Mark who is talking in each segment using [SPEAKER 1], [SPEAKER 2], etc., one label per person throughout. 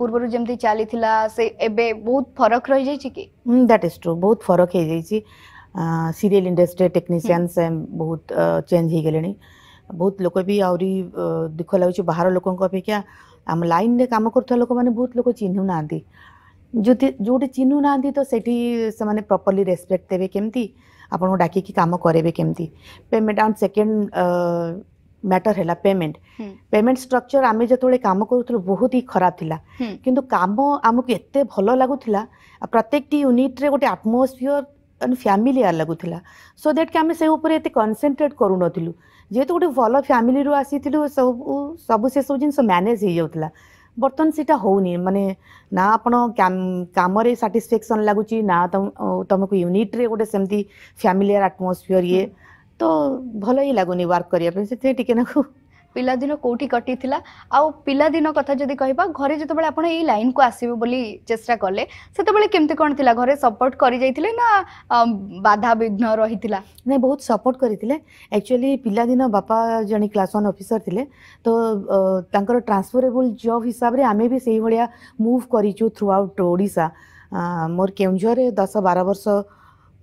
[SPEAKER 1] पूर्व जमी चली बहुत फरक रही जाए कि दैट इज ट्रू बहुत फरक हो जाए सीरीयल इंडस्ट्री टेक्नीसीयन बहुत चेंज हो गले बहुत लोक भी आहरी दुख लगुच बाहर लोक अपेक्षा आम लाइन में कम कर बहुत लोग चिन्हू ना जो जो चिन्हू ना तो से प्रपर्ली रेस्पेक्ट देते केमती आपको डाक कम करेंगे केमती पेमेंट आउ सेकेंड ମ୍ୟାଟର ହେଲା ପେମେଣ୍ଟ ପେମେଣ୍ଟ ଷ୍ଟ୍ରକ୍ଚର ଆମେ ଯେତେବେଳେ କାମ କରୁଥିଲୁ ବହୁତ ହି ଖରାପ ଥିଲା କିନ୍ତୁ କାମ ଆମକୁ ଏତେ ଭଲ ଲାଗୁଥିଲା ପ୍ରତ୍ୟେକଟି ୟୁନିଟ୍ରେ ଗୋଟେ ଆଟମୋସ୍ଫିୟର ମାନେ ଫ୍ୟାମିଲିଆର ଲାଗୁଥିଲା ସୋ ଦ୍ୟାଟ୍ କି ଆମେ ସେ ଉପରେ ଏତେ କନସେନ୍ଟ୍ରେଟ୍ କରୁନଥିଲୁ ଯେହେତୁ ଗୋଟେ ଭଲ ଫ୍ୟାମିଲିରୁ ଆସିଥିଲୁ ସବୁ ସବୁ ସେସବୁ ଜିନିଷ ମ୍ୟାନେଜ୍ ହେଇଯାଉଥିଲା ବର୍ତ୍ତମାନ ସେଇଟା ହେଉନି ମାନେ ନା ଆପଣ କାମରେ ସାଟିସ୍ଫ୍ୟାକ୍ସନ୍ ଲାଗୁଛି ନା ତମକୁ ୟୁନିଟ୍ରେ ଗୋଟେ ସେମିତି ଫ୍ୟାମିଲିଆର ଆଟମୋସ୍ଫିୟର ଇଏ ତ ଭଲ ହିଁ ଲାଗୁନି ୱାର୍କ କରିବା ପାଇଁ ସେଥିପାଇଁ ଟିକେ ନାକୁ ପିଲାଦିନ କୋଉଠି କଟିଥିଲା ଆଉ ପିଲାଦିନ କଥା ଯଦି କହିବା ଘରେ ଯେତେବେଳେ ଆପଣ ଏଇ ଲାଇନ୍କୁ ଆସିବେ ବୋଲି ଚେଷ୍ଟା କଲେ ସେତେବେଳେ କେମିତି କ'ଣ ଥିଲା ଘରେ ସପୋର୍ଟ କରିଯାଇଥିଲେ ନା ବାଧାବିଘ୍ନ ରହିଥିଲା ନାଇଁ ବହୁତ ସପୋର୍ଟ କରିଥିଲେ ଆକ୍ଚୁଆଲି ପିଲାଦିନ ବାପା ଜଣେ କ୍ଲାସ୍ ୱାନ୍ ଅଫିସର ଥିଲେ ତ ତାଙ୍କର ଟ୍ରାନ୍ସଫରେବୁଲ୍ ଜବ୍ ହିସାବରେ ଆମେ ବି ସେଇଭଳିଆ ମୁଭ୍ କରିଛୁ ଥ୍ରୁ ଆଉଟ୍ ଓଡ଼ିଶା ମୋର କେଉଁଝରରେ ଦଶ ବାର ବର୍ଷ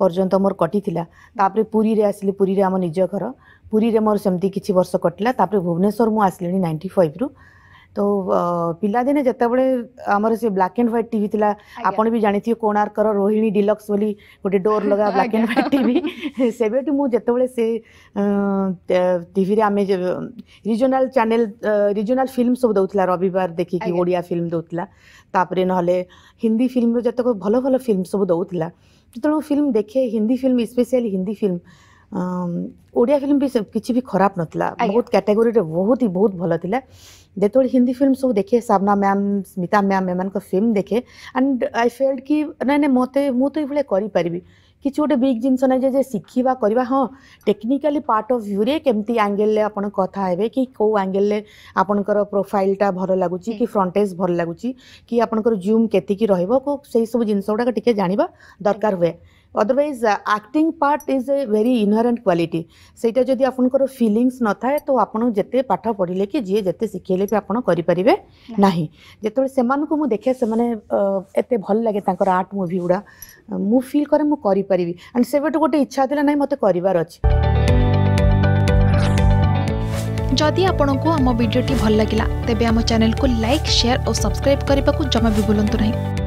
[SPEAKER 1] ପର୍ଯ୍ୟନ୍ତ ମୋର କଟିଥିଲା ତାପରେ ପୁରୀରେ ଆସିଲି ପୁରୀରେ ଆମ ନିଜ ଘର ପୁରୀରେ ମୋର ସେମିତି କିଛି ବର୍ଷ କଟିଲା ତାପରେ ଭୁବନେଶ୍ୱର ମୁଁ ଆସିଲିଣି ନାଇଣ୍ଟି ଫାଇଭ୍ରୁ ତ ପିଲାଦିନେ ଯେତେବେଳେ ଆମର ସେ ବ୍ଲାକ୍ ଆଣ୍ଡ ହ୍ୱାଇଟ୍ ଟିଭି ଥିଲା ଆପଣ ବି ଜାଣିଥିବେ କୋଣାର୍କର ରୋହିଣୀ ଡିଲକ୍ସ ବୋଲି ଗୋଟେ ଡୋର୍ ଲଗା ବ୍ଲାକ୍ ଆଣ୍ଡ ହ୍ୱାଇଟ୍ ଟିଭି ସେବେଠୁ ମୁଁ ଯେତେବେଳେ ସେ ଟିଭିରେ ଆମେ ରିଜନାଲ ଚ୍ୟାନେଲ ରିଜନାଲ ଫିଲ୍ମ ସବୁ ଦେଉଥିଲା ରବିବାର ଦେଖିକି ଓଡ଼ିଆ ଫିଲ୍ମ ଦେଉଥିଲା ତାପରେ ନହେଲେ ହିନ୍ଦୀ ଫିଲ୍ମର ଯେତେକ ଭଲ ଭଲ ଫିଲ୍ମ ସବୁ ଦେଉଥିଲା ଯେତେବେଳେ ମୁଁ ଫିଲ୍ମ ଦେଖେ Hindi film specially Hindi film Odia film भी किसी भी खराब नाला बहुत कैटेगोरी बहुत ही बहुत भल था जो हिंदी फिल्म सब देखे सामना मैम स्मिता मैम एम फिल्म देखे एंड आई फेल्ड कि ना ना मत मुझे करपरि कि गोटे बिग जिनस ना शिखा करवा हाँ टेक्निकाली पार्ट अफ भ्यू रे केमती आंगेल आपड़ कथा कि कौ आंगेल प्रोफाइल प्रोफाइलटा भल लगुच कि फ्रंटेज भल लगुच कि आपंकर जूम के रोक सही सब टी जाना दरकार हुए otherwise acting part is a very inherent quality ସେଇଟା ଯଦି ଆପଣଙ୍କର ଫିଲିଙ୍ଗସ୍ ନଥାଏ ତ ଆପଣ ଯେତେ ପାଠ ପଢ଼ିଲେ କି ଯିଏ ଯେତେ ଶିଖେଇଲେ ବି ଆପଣ କରିପାରିବେ ନାହିଁ ଯେତେବେଳେ ସେମାନଙ୍କୁ ମୁଁ ଦେଖେ ସେମାନେ ଏତେ ଭଲ ଲାଗେ ତାଙ୍କର ଆର୍ଟ ମୁଭି ଗୁଡ଼ା ମୁଁ ଫିଲ୍ କରେ ମୁଁ କରିପାରିବି ଆଣ୍ଡ ସେବେଠୁ ଗୋଟେ ଇଚ୍ଛା ଥିଲା ନାହିଁ ମୋତେ କରିବାର ଅଛି ଯଦି ଆପଣଙ୍କୁ ଆମ ଭିଡ଼ିଓଟି ଭଲ ଲାଗିଲା ତେବେ ଆମ ଚ୍ୟାନେଲକୁ ଲାଇକ୍ ସେୟାର ଓ ସବସ୍କ୍ରାଇବ୍ କରିବାକୁ ଜମା ବି ଭୁଲନ୍ତୁ ନାହିଁ